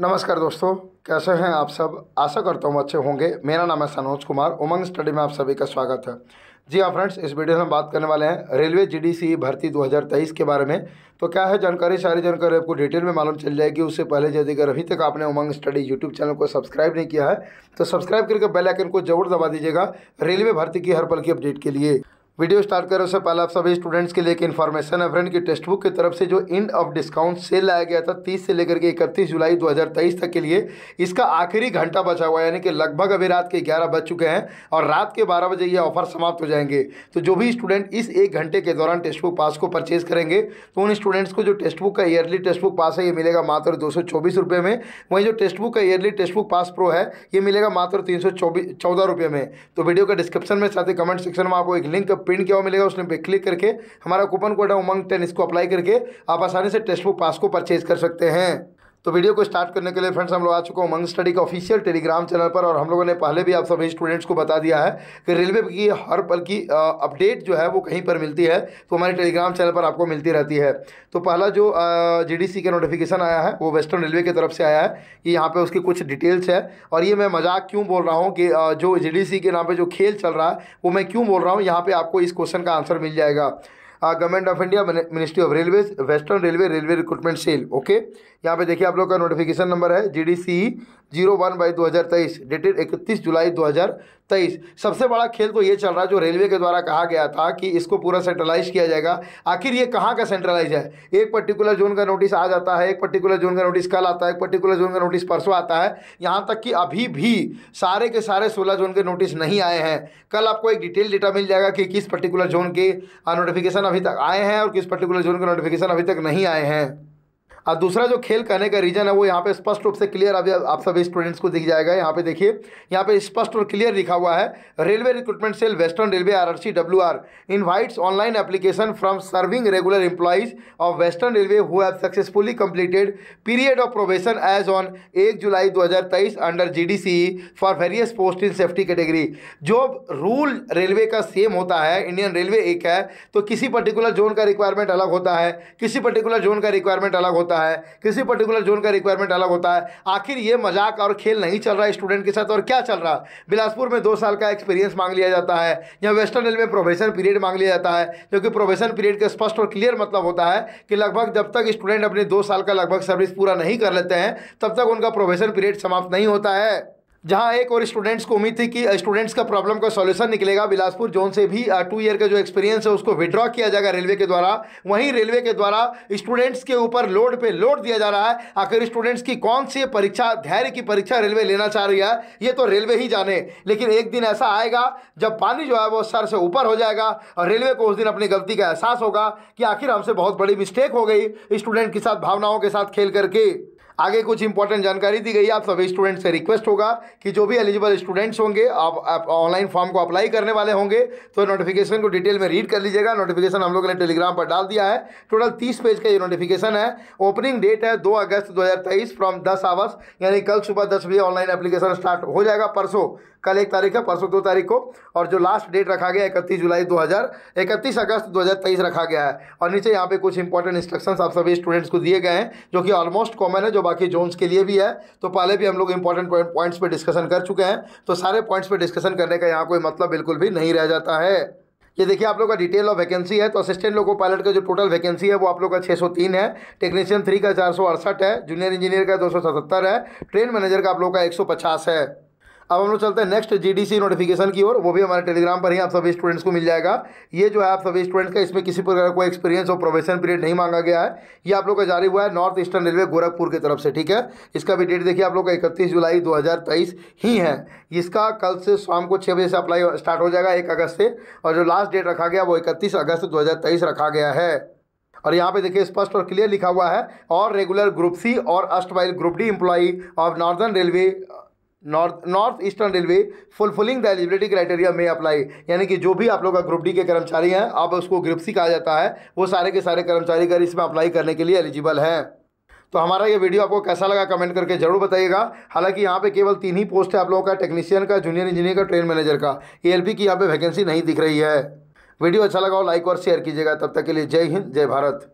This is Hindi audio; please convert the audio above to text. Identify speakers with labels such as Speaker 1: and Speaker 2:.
Speaker 1: नमस्कार दोस्तों कैसे हैं आप सब आशा करता हूँ अच्छे होंगे मेरा नाम है सनोज कुमार उमंग स्टडी में आप सभी का स्वागत है जी हाँ फ्रेंड्स इस वीडियो में बात करने वाले हैं रेलवे जीडीसी भर्ती 2023 के बारे में तो क्या है जानकारी सारी जानकारी आपको डिटेल में मालूम चल जाएगी उससे पहले यदि अगर अभी तक आपने उमंग स्टडी यूट्यूब चैनल को सब्सक्राइब नहीं किया है तो सब्सक्राइब करके बेलाइकन को जरूर दबा दीजिएगा रेलवे भर्ती की हर पल की अपडेट के लिए वीडियो स्टार्ट करने से पहले आप सभी स्टूडेंट्स के लिए एक इन्फॉर्मेशन है फ्रेंड की टेक्स्ट बुक की तरफ से जो इंड ऑफ डिस्काउंट सेल लाया गया था 30 से लेकर के 31 जुलाई 2023 तक के लिए इसका आखिरी घंटा बचा हुआ है यानी कि लगभग अभी रात के 11 बज चुके हैं और रात के 12 बजे ये ऑफर समाप्त हो जाएंगे तो जो भी स्टूडेंट इस एक घंटे के दौरान टेक्स्ट बुक पास को परचेज करेंगे तो उन स्टूडेंट्स को जो टेक्स्ट बुक का ईयरली टेक्स्ट बुक पास है ये मिलेगा मात्र दो रुपये में वहीं जो टेक्स्ट बुक का yearly text book pass pro है ये मिलेगा मात्र तीन सौ रुपये में तो वीडियो का डिस्क्रिप्शन में साथ ही कमेंट सेक्शन में आपको एक लिंक प्रिंट किया हुआ मिलेगा उसने पे क्लिक करके हमारा कूपन कोड है उमंग टेन इसको अप्लाई करके आप आसानी से टेक्स्ट बुक पास को परचेज कर सकते हैं तो वीडियो को स्टार्ट करने के लिए फ्रेंड्स हम लोग आ चुके हैं उमंग स्टडी का ऑफिशियल टेलीग्राम चैनल पर और हम लोगों ने पहले भी आप सभी स्टूडेंट्स को बता दिया है कि रेलवे की हर पल की अपडेट जो है वो कहीं पर मिलती है तो हमारे टेलीग्राम चैनल पर आपको मिलती रहती है तो पहला जो जी का नोटिफिकेशन आया है वो वेस्टर्न रेलवे की तरफ से आया है कि यहाँ पर उसकी कुछ डिटेल्स है और ये मैं मजाक क्यों बोल रहा हूँ कि जो जी के नाम पर जो खेल चल रहा है वो मैं क्यों बोल रहा हूँ यहाँ पर आपको इस क्वेश्चन का आंसर मिल जाएगा government of India ministry of railway western railway railway recruitment cell okay यहाँ पे देखिए आप लोग का नोटिफिकेशन नंबर है G D C zero one by दो हज़ार तेईस डेटेड इकतीस जुलाई दो हज़ार तेईस सबसे बड़ा खेल तो ये चल रहा है जो रेलवे के द्वारा कहा गया था कि इसको पूरा सेंट्रलाइज किया जाएगा आखिर ये कहाँ का सेंट्रलाइज है एक पर्टिकुलर जोन का नोटिस आ जाता है एक पर्टिकुलर जोन का नोटिस कल आता है एक पर्टिकुलर जोन का नोटिस परसों आता है यहाँ तक कि अभी भी सारे के सारे सोलह जोन के नोटिस नहीं आए हैं कल आपको एक डिटेल डेटा मिल जाएगा कि किस पर्टिकुलर जोन के नोटिफिकेशन अभी तक आए हैं और किस पर्टिकुलर जोन के नोटिफिकेशन अभी तक नहीं आए हैं और दूसरा जो खेल कहने का रीज़न है वो यहाँ पे स्पष्ट रूप से क्लियर अभी आप सभी स्टूडेंट्स को दिख जाएगा यहाँ पे देखिए यहाँ पे स्पष्ट और क्लियर लिखा हुआ है railway recruitment cell western railway R R C W R invites online application from serving regular employees of western railway who have successfully completed period of probation as on एक जुलाई दो हज़ार तेईस under G D C for various post in safety category जो रूल रेलवे का सेम होता है इंडियन रेलवे एक है तो किसी पर्टिकुलर जोन का रिक्वायरमेंट अलग होता है किसी पर्टिकुलर जोन का रिक्वायरमेंट अलग होता है होता है किसी पर्टिकुलर जोन का रिक्वायरमेंट अलग होता है आखिर ये मजाक और खेल नहीं चल रहा है स्टूडेंट के साथ और क्या चल रहा है बिलासपुर में दो साल का एक्सपीरियंस मांग लिया जाता है या वेस्टर्न रेल में प्रोफेशन पीरियड मांग लिया जाता है जो कि प्रोफेशन पीरियड का स्पष्ट और क्लियर मतलब होता है कि लगभग जब तक स्टूडेंट अपने दो साल का लगभग सर्विस पूरा नहीं कर लेते हैं तब तक उनका प्रोफेशन पीरियड समाप्त नहीं होता है जहां एक और स्टूडेंट्स को उम्मीद थी कि स्टूडेंट्स का प्रॉब्लम का सॉल्यूशन निकलेगा बिलासपुर जोन से भी टू ईयर का जो एक्सपीरियंस है उसको विड्रॉ किया जाएगा रेलवे के द्वारा वहीं रेलवे के द्वारा स्टूडेंट्स के ऊपर लोड पे लोड दिया जा रहा है आखिर स्टूडेंट्स की कौन सी परीक्षा धैर्य की परीक्षा रेलवे लेना चाह रही है ये तो रेलवे ही जाने लेकिन एक दिन ऐसा आएगा जब पानी जो है वो सर से ऊपर हो जाएगा और रेलवे को उस दिन अपनी गलती का एहसास होगा कि आखिर हमसे बहुत बड़ी मिस्टेक हो गई स्टूडेंट के साथ भावनाओं के साथ खेल करके आगे कुछ इंपॉर्टेंट जानकारी दी गई आप सभी स्टूडेंट से रिक्वेस्ट होगा कि जो भी एलिजिबल स्टूडेंट्स होंगे आप ऑनलाइन फॉर्म को अप्लाई करने वाले होंगे तो नोटिफिकेशन को डिटेल में रीड कर लीजिएगा नोटिफिकेशन हम लोगों ने टेलीग्राम पर डाल दिया है टोटल तीस पेज का ये नोटिफिकेशन है ओपनिंग डेट है दो अगस्त दो फ्रॉम दस आवर्स यानी कल सुबह दस बजे ऑनलाइन एप्लीकेशन स्टार्ट हो जाएगा परसों कल एक तारीख है परसों दो तारीख को और जो लास्ट डेट रखा गया इकतीस जुलाई दो हज़ार इकतीस अगस्त दो हज़ार तेईस रखा गया है और नीचे यहाँ पे कुछ इंपॉर्टेंट इंस्ट्रक्शंस आप सभी स्टूडेंट्स को दिए गए हैं जो कि ऑलमोस्ट कॉमन है जो बाकी जोन्स के लिए भी है तो पहले भी हम लोग इंपॉर्टेंट पॉइंट्स पर डिस्कशन कर चुके हैं तो सारे पॉइंट्स पर डिस्कशन करने का यहाँ कोई मतलब बिल्कुल भी नहीं रह जाता है ये देखिए आप लोग का डिटेल ऑफ वैकेंसी है तो असिस्टेंट लोको पायलट का जो टोटल वैकेंसी है वो आप लोग का 603 है टेक्नीशियन थ्री का चार है जूनियर इंजीनियर का दो है ट्रेन मैनेजर का आप लोग का 150 है अब हम लोग चलते हैं नेक्स्ट जीडीसी नोटिफिकेशन की ओर वो भी हमारे टेलीग्राम पर ही आप सभी स्टूडेंट्स को मिल जाएगा ये जो है आप सभी स्टूडेंट्स का इसमें किसी प्रकार का कोई एक्सपीरियंस और प्रोवेशन पीरियड नहीं मांगा गया है ये आप लोग का जारी हुआ है नॉर्थ ईस्टर्न रेलवे गोरखपुर की तरफ से ठीक है इसका भी डेट देखिए आप लोग का इकतीस जुलाई दो ही है इसका कल से शाम को छः बजे से अप्लाई स्टार्ट हो जाएगा एक अगस्त से और जो लास्ट डेट रखा गया वो इकतीस अगस्त दो रखा गया है और यहाँ पे देखिए स्पष्ट और क्लियर लिखा हुआ है और रेगुलर ग्रुप सी और अस्ट group D employee of northern railway north north eastern railway fulfilling the eligibility criteria में अप्लाई यानी कि जो भी आप लोग का ग्रुप डी के कर्मचारी हैं आप उसको ग्रुप सी कहा जाता है वो सारे के सारे कर्मचारी अगर कर इसमें अप्लाई करने के लिए एलिजिबल हैं तो हमारा ये वीडियो आपको कैसा लगा कमेंट करके जरूर बताइएगा हालांकि यहाँ पे केवल तीन ही पोस्ट है आप लोगों का टेक्नीशियन का जूनियर इंजीनियर का ट्रेन मैनेजर का ए की यहाँ पे वैकेंसी नहीं दिख रही है वीडियो अच्छा लगा हो लाइक और शेयर कीजिएगा तब तक के लिए जय हिंद जय भारत